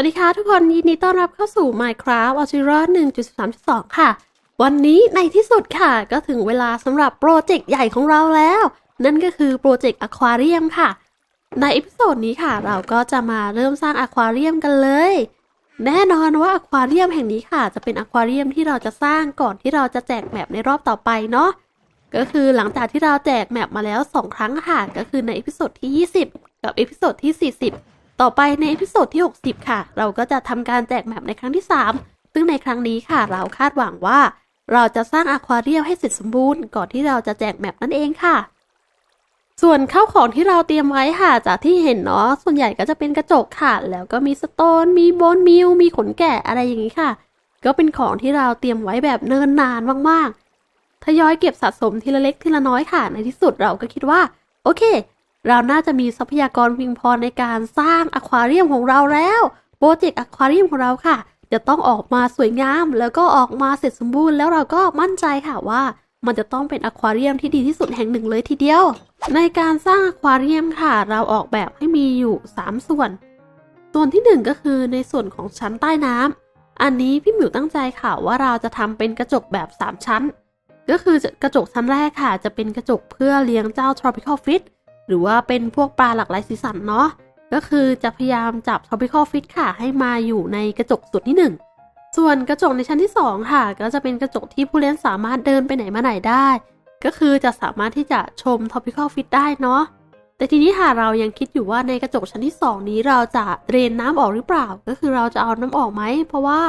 วัสดีค่ะทุกคน ยินดีต้อนรับเข้าสู่ Minecraft a l t e r a 1.3.2 ค่ะ วันนี้ในที่สุดค่ะก็ถึงเวลาสำหรับโปรเจกต์ใหญ่ของเราแล้ว นั่นก็คือโปรเจกต์อควาเรียมค่ะ ในเอพิโซดนี้ค่ะ เราก็จะมาเริ่มสร้างอควาเรียมกันเลย แน่นอนว่าอควาเรียมแห่งนี้ค่ะ จะเป็นอควาเรียมที่เราจะสร้างก่อนที่เราจะแจกแมปในรอบต่อไปเนาะก็คือหลังจากที่เราแจกแมปมาแล้ว 2 ครั้งค่ะก็คือในเอพิโซดที่20 กับเอพิโซดที่ 40ต่อไปในเอพิโซดที่ 60 ค่ะ เราก็จะทำการแจกแมปในครั้งที่ 3 ซึ่งในครั้งนี้ค่ะ เราคาดหวังว่า เราจะสร้างอะควาเรียมให้เสร็จสมบูรณ์ ก่อนที่เราจะแจกแมปนั่นเองค่ะ ส่วนข้าวของที่เราเตรียมไว้ค่ะจากที่เห็นเนาะส่วนใหญ่ก็จะเป็นกระจกค่ะ แล้วก็มีสโตนมีโบนมิลมีขนแกะอะไรอย่างนี้ค่ะ ก็เป็นของที่เราเตรียมไว้แบบเนินนานมากๆทยอยเก็บสะสมทีละเล็กทีละน้อยค่ะ ในที่สุดเราก็คิดว่าโอเคเราน่าจะมีทรัพยากรเพียงพอในการสร้างอควาเรียมของเราแล้วโปรเจกต์อควาเรียมของเราค่ะจะต้องออกมาสวยงามแล้วก็ออกมาเสร็จสมบูรณ์ แล้วเราก็มั่นใจค่ะว่า มันจะต้องเป็นอควาเรียมที่ดีที่สุดแห่งหนึ่งเลยทีเดียว ในการสร้างอควาเรียมค่ะ เราออกแบบให้มีอยู่ 3 ส่วน ส่วนที่1ก็คือในส่วนของชั้นใต้น้ำอันนี้พี่หมิวตั้งใจค่ะว่าเราจะทำเป็นกระจกแบบ3ชั้น ก็คือกระจกชั้นแรกค่ะ จะเป็นกระจกเพื่อเลี้ยงเจ้า tropical fish หรือว่าเป็นพวกปลาหลากหลายสีสันเนาะ ก็คือจะพยายามจับ tropical fish ค่ะ ให้มาอยู่ในกระจกุ่ดที่ 1 ส่วนกระจกในชั้นที่ 2 ค่ะ ก็จะเป็นกระจกที่ผู้เล่นสามารถเดินไปไหนมาไหนได้ ก็คือจะสามารถที่จะชม tropical fish ได้เนาะ แต่ทีนี้ค่ะเรายังคิดอยู่ว่าในกระจกชั้นที่ 2 นี้เราจะเดรนน้ำออกหรือเปล่า ก็คือเราจะเอาน้ำออกไหม เพราะว่า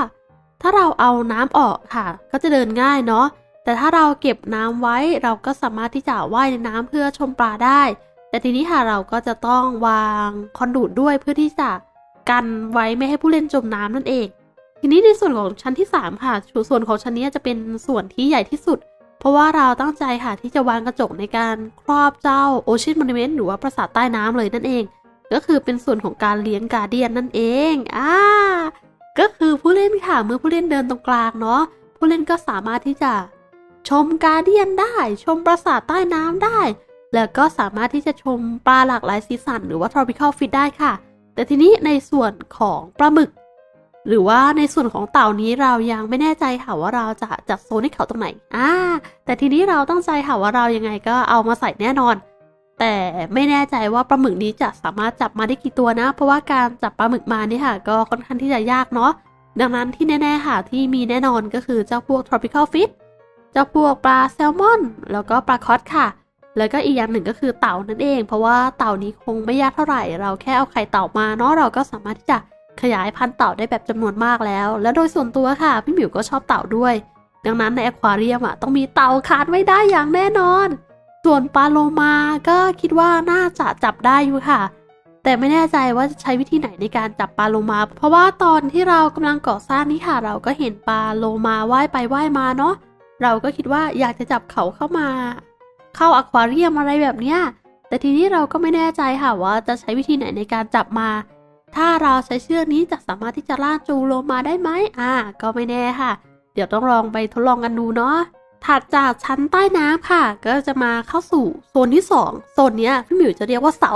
ถ้าเราเอาน้ำออกค่ะ ก็จะเดินง่ายเนาะ แต่ถ้าเราเก็บน้ำไว้เราก็สามารถที่จะว่ายในน้ำเพื่อชมปลาได้แต่ทีนี้ค่ะเราก็จะต้องวางคอนดูดด้วยเพื่อที่จะกันไว้ไม่ให้ผู้เล่นจมน้ำนั่นเอง ทีนี้ในส่วนของชั้นที่3ค่ะส่วนของชั้นนี้จะเป็นส่วนที่ใหญ่ที่สุด เพราะว่าเราตั้งใจค่ะที่จะวางกระจกในการครอบเจ้าโอเชียนมอนิเมนต์หรือว่าปราสาทใต้น้ำเลยนั่นเอง ก็คือเป็นส่วนของการเลี้ยงการเดียนนั่นเองอ่าก็คือผู้เล่นค่ะ เมื่อผู้เล่นเดินตรงกลางเนาะผู้เล่นก็สามารถที่จะชมการเดียนได้ ชมปราสาทใต้น้ำได้แล้วก็สามารถที่จะชมปลาหลากหลายสีสันหรือว่า tropical fish ได้ค่ะ แต่ทีนี้ในส่วนของปลาหมึกหรือว่าในส่วนของเต่านี้เรายังไม่แน่ใจค่ะว่าเราจะจัดโซนให้เขาตรงไหนอ่าแต่ทีนี้เราตั้งใจค่ะว่าเรายังไงก็เอามาใส่แน่นอน แต่ไม่แน่ใจว่าปลาหมึกนี้จะสามารถจับมาได้กี่ตัวนะ เพราะว่าการจับปลาหมึกมานี่ค่ะก็ค่อนข้างที่จะยากเนาะ ดังนั้นที่แน่ๆค่ะที่มีแน่นอนก็คือเจ้าพวก tropical fish เจ้าพวกปลาแซลมอนแล้วก็ปลาคอสค่ะแล้วก็อีกอย่างหนึ่งก็คือเต่านั่นเอง เพราะว่าเต่านี้คงไม่ยากเท่าไหร่เราแค่เอาไข่เต่ามาเนาะเราก็สามารถที่จะขยายพันธุ์เต่าได้แบบจำนวนมากแล้ว และโดยส่วนตัวค่ะ พี่หมิวก็ชอบเต่าด้วยดังนั้นในแอควาเรียมอ่ะต้องมีเต่าขาดไม่ได้อย่างแน่นอนส่วนปลาโลมาก็คิดว่าน่าจะจับได้อยู่ค่ะ แต่ไม่แน่ใจว่าจะใช้วิธีไหนในการจับปลาโลมา เพราะว่าตอนที่เรากำลังก่อสร้างนี่ค่ะเราก็เห็นปลาโลมาว่ายไปว่ายมาเนาะเราก็คิดว่าอยากจะจับเขาเข้ามาเข้าอควาเรียมอะไรแบบเนี้ย แต่ทีนี้เราก็ไม่แน่ใจค่ะว่าจะใช้วิธีไหนในการจับมา ถ้าเราใช้เชือกนี้จะสามารถที่จะล่าจูโลมาได้ไหม อ่า ก็ไม่แน่ค่ะ เดี๋ยวต้องลองไปทดลองกันดู เนาะ ถัดจากชั้นใต้น้ำค่ะ ก็จะมาเข้าสู่โซนที่2โซนเนี้ยพี่หมิวจะเรียกว่าเสา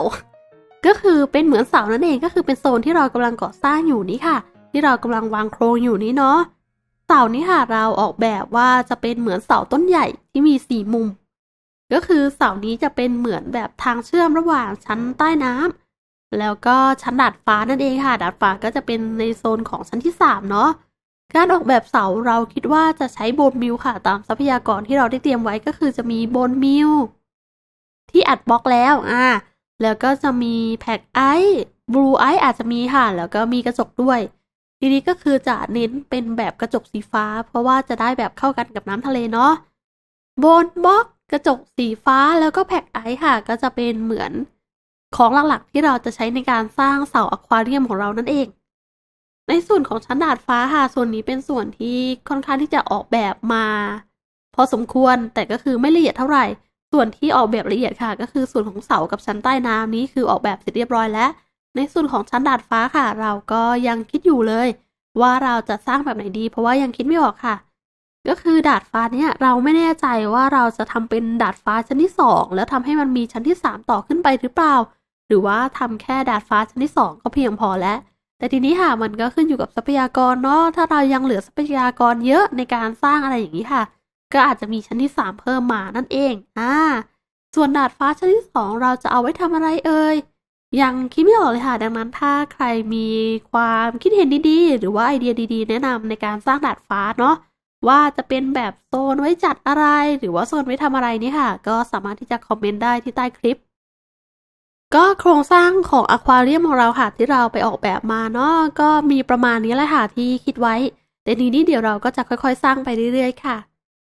ก็คือเป็นเหมือนเสานั่นเอง ก็คือเป็นโซนที่เรากำลังก่อสร้างอยู่นี้ค่ะ ที่เรากำลังวางโครงอยู่นี้เนาะ เสานี้ค่ะเราออกแบบว่าจะเป็นเหมือนเสาต้นใหญ่ที่มีสี่มุมก็คือเสานี้จะเป็นเหมือนแบบทางเชื่อมระหว่างชั้นใต้น้ำ แล้วก็ชั้นดาดฟ้า นั่นเองค่ะ ดาดฟ้าก็จะเป็นใน โซนของ ชั้นที่ 3เนาะการออกแบบเสาเราคิดว่าจะใช้โบนมิลค่ะ ตามทรัพยากรที่เราได้เตรียมไว้ก็คือจะมีโบนมิลที่อัดบล็อกแล้ว อ่าแล้วก็จะมีแพ็กไอซ์บลูไอซ์อาจจะมีค่ะ แล้วก็มีกระจกด้วยทีนี้ก็คือจะเน้นเป็นแบบกระจกสีฟ้า เพราะว่าจะได้แบบเข้ากันกับน้ำทะเลเนาะโบนบล็อกกระจกสีฟ้าแล้วก็ แพ็กไอซ์ค่ะ ก็จะเป็นเหมือน ของหลัก ๆ ที่เราจะใช้ในการสร้างเสาอะควาเรียมของเรานั่นเอง ในส่วนของชั้นดาดฟ้าค่ะ ส่วนนี้เป็นส่วนที่ค่อนข้างที่จะออกแบบมา พอ สมควรแต่ก็คือ ไม่ละเอียดเท่าไหร่ ส่วนที่ออกแบบ ละเอียดค่ะ ก็คือส่วนของเสากับชั้นใต้น้ำนี้คือออกแบบเสร็จเรียบร้อยแล้ว ในส่วนของชั้นดาดฟ้าค่ะ เราก็ยังคิดอยู่เลย ว่าเราจะสร้างแบบไหนดี เพราะว่ายังคิดไม่ออกค่ะก็คือดาดฟ้าเนี่ยเราไม่แน่ใจว่าเราจะทำเป็นดาดฟ้าชั้นที่ 2 แล้วทำให้มันมีชั้นที่ 3 ต่อขึ้นไปหรือเปล่า หรือว่าทำแค่ดาดฟ้าชั้นที่ 2 ก็เพียงพอแล้ว แต่ทีนี้ค่ะมันก็ขึ้นอยู่กับทรัพยากรเนาะถ้าเรายังเหลือทรัพยากรเยอะในการสร้างอะไรอย่างนี้ค่ะ ก็อาจจะมีชั้นที่ 3 เพิ่มมานั่นเองอ่าส่วนดาดฟ้าชั้นที่ 2 เราจะเอาไว้ทำอะไรเอ่ยยังคิดไม่ออกเลยค่ะดังนั้นถ้าใครมีความคิดเห็นดีๆหรือว่าไอเดียดีๆแนะนำในการสร้างดาดฟ้าเนาะว่าจะเป็นแบบโซนไว้จัดอะไรหรือว่าโซนไว้ทำอะไรนี่ค่ะ ก็สามารถที่จะคอมเมนต์ได้ที่ใต้คลิป ก็โครงสร้างของอควาเรียมของเราค่ะ ที่เราไปออกแบบมาเนาะ ก็มีประมาณนี้แหละค่ะที่คิดไว้ แต่ทีนี้เดี๋ยวเราก็จะค่อยๆสร้างไปเรื่อยๆ ค่ะ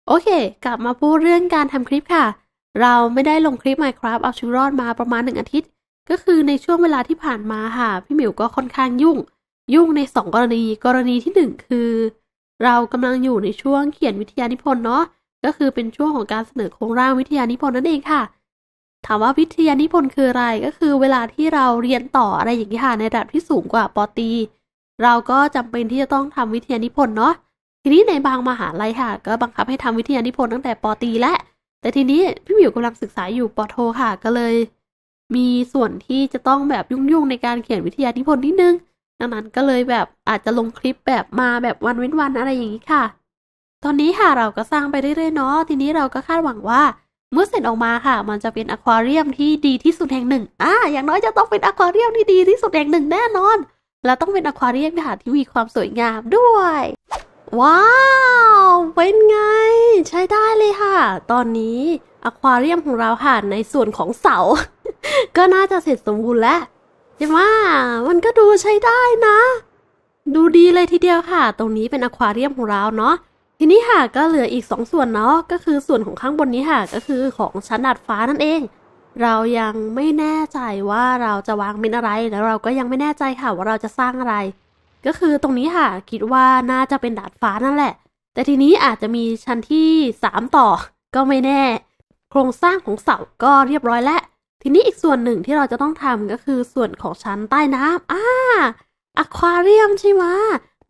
โอเค กลับมาพูดเรื่องการทำคลิปค่ะ เราไม่ได้ลงคลิป Minecraft เอาชีวิตรอดมาประมาณหนึ่งอาทิตย์ ก็คือในช่วงเวลาที่ผ่านมาค่ะพี่หมิวก็ค่อนข้างยุ่ง ยุ่งใน 2 กรณีกรณีที่ 1 คือเรากำลังอยู่ในช่วงเขียนวิทยานิพนธ์เนาะ ก็คือเป็นช่วงของการเสนอโครงร่างวิทยานิพนธ์นั่นเองค่ะ ถามว่าวิทยานิพนธ์คืออะไร ก็คือ เวลาที่เราเรียนต่ออะไรอย่างนี้ค่ะในระดับที่สูงกว่าปตี เราก็จำเป็นที่จะต้องทำวิทยานิพนธ์เนาะ ทีนี้ในบางมหาลัยค่ะ ก็บังคับให้ทำวิทยานิพนธ์ตั้งแต่ปตีและแต่ทีนี้พี่หมิวกำลังศึกษาอยู่ปโทค่ะ ก็เลย มีส่วนที่จะต้องแบบยุ่งๆในการเขียนวิทยานิพนธ์นิดนึงดังนั้นก็เลยแบบอาจจะลงคลิปแบบมาแบบวันเว้นวันอะไรอย่างนี้ค่ะ ตอนนี้ค่ะเราก็สร้างไปเรื่อยๆเนาะ ทีนี้เราก็คาดหวังว่า เมื่อเสร็จออกมาค่ะ มันจะเป็นอควาเรียมที่ดีที่สุดแห่งหนึ่ง อ่า อย่างน้อยจะต้องเป็นอควาเรียมที่ดีที่สุดแห่งหนึ่งแน่นอน และต้องเป็นอควาเรียมค่ะที่มีความสวยงามด้วย ว้าว เป็นไง ใช้ได้เลยค่ะ ตอนนี้อควาเรียมของเราค่ะในส่วนของเสา ก็น่าจะเสร็จสมบูรณ์แล้วใช่ไหมมันก็ดูใช้ได้นะ ดูดีเลยทีเดียวค่ะ ตรงนี้เป็นอควาเรียมของเราเนาะ ทีนี้ค่ะก็เหลืออีก2ส่วนเนาะ ก็คือส่วนของข้างบนนี้ค่ะ ก็คือของชั้นดาดฟ้านั่นเอง เรายังไม่แน่ใจว่าเราจะวางมินอะไร แล้วเราก็ยังไม่แน่ใจค่ะว่าเราจะสร้างอะไร ก็คือตรงนี้ค่ะคิดว่าน่าจะเป็นดาดฟ้านั่นแหละ แต่ทีนี้อาจจะมีชั้นที่3ต่อ ก็ไม่แน่ โครงสร้างของเสาก็เรียบร้อยแล้วทีนี้อีกส่วนหนึ่งที่เราจะต้องทำก็คือ ส่วนของชั้นใต้น้ำอ่าอควาเรียมใช่ไหม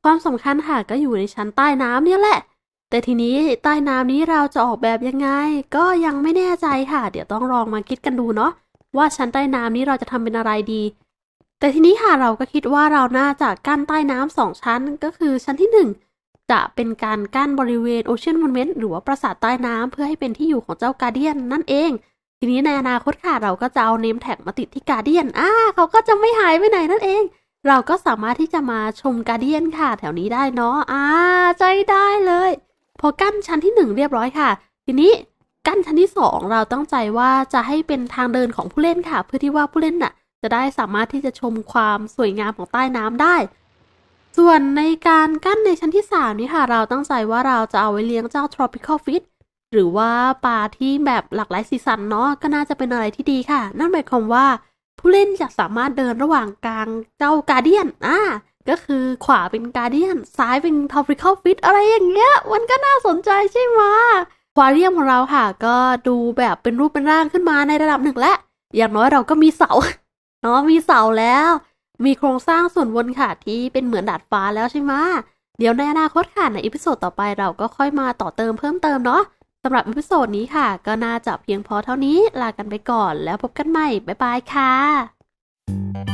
ความสำคัญค่ะก็อยู่ในชั้นใต้น้ำเนี่ยแหละ แต่ทีนี้ใต้น้ำนี้เราจะออกแบบยังไง ก็ยังไม่แน่ใจค่ะ เดี๋ยวต้องลองมาคิดกันดูเนาะว่าชั้นใต้น้ำนี้เราจะทำเป็นอะไรดี แต่ทีนี้ค่ะเราก็คิดว่าเราน่าจะกั้นใต้น้ำสองชั้น ก็คือชั้นที่หนึ่งจะเป็นการกั้นบริเวณโอเชียนมอนเมนต์หรือว่าปราสาทใต้น้ำเพื่อให้เป็นที่อยู่ของเจ้ากาเดียน นั่นเองทีนี้ในอนาคตค่ะเราก็จะ เอาเนมแท็กมาติดที่การเดียนอ่าเขาก็จะไม่หายไป ไหนนั่นเอง เราก็สามารถที่จะมาชมการเดียนค่ะ แถวนี้ได้เนาะอ่าใจได้เลย พอกั้นชั้นที่หนึ่งเรียบร้อยค่ะ ทีนี้กั้นชั้นที่สองเราตั้งใจว่าจะให้เป็นทางเดินของผู้เล่นค่ะ เพื่อที่ว่าผู้เล่นน่ะจะได้สามารถที่จะชมความสวยงามของใต้น้ำได้ ส่วนในการกั้นในชั้นที่สามนี้ ค่ะ เราตั้งใจว่าเราจะเอาไว้เลี้ยงเจ้า tropical fish หรือว่าปลาที่แบบหลากหลายสีสันเนาะก็น่าจะเป็นอะไรที่ดีค่ะ นั่นหมายความว่าผู้เล่นจะสามารถเดินระหว่างกลางเจ้ากาเดียนอ่าก็คือขวาเป็นกาเดียนซ้ายเป็นทอฟิคอลฟิตอะไรอย่างเงี้ยมันก็น่าสนใจใช่ไหมควาเรียมของเราค่ะก็ดูแบบเป็นรูปเป็นร่างขึ้นมาในระดับหนึ่งและอย่างน้อยเราก็มีเสาเนาะมีเสาแล้ว มีโครงสร้างส่วนบนค่ะที่เป็นเหมือนดาดฟ้าแล้วใช่ไหมเดี๋ยวในอนาคตค่ะในอีพิโซดต่อไปเราก็ค่อยมาต่อเติมเพิ่มเติมเนาะสำหรับอีพิโซดนี้ค่ะ ก็น่าจะเพียงพอเท่านี้ ลากันไปก่อนแล้วพบกันใหม่ บ๊ายบายค่ะ